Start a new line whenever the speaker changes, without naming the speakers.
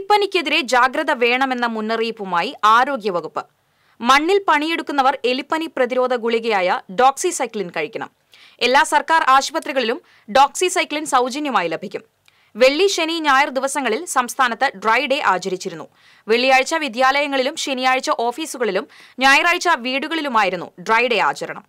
എലിപ്പനിക്കെതിരെ ജാഗ്രത വേണമെന്ന മുന്നറിയിപ്പുമായി ആരോഗ്യവകുപ്പ് മണ്ണിൽ പണിയെടുക്കുന്നവർ എലിപ്പനി പ്രതിരോധ ഗുളികയായ ഡോക്സിസൈക്ലിൻ കഴിക്കണം എല്ലാ സർക്കാർ ആശുപത്രികളിലും ഡോക്സിസൈക്ലിൻ സൗജന്യമായി ലഭിക്കും വെള്ളി ശനി ഞായർ ദിവസങ്ങളിൽ സംസ്ഥാനത്ത് ഡ്രൈ ഡേ ആചരിച്ചിരുന്നു വെള്ളിയാഴ്ച വിദ്യാലയങ്ങളിലും ശനിയാഴ്ച ഓഫീസുകളിലും ഞായറാഴ്ച വീടുകളിലുമായിരുന്നു ഡ്രൈ ഡേ ആചരണം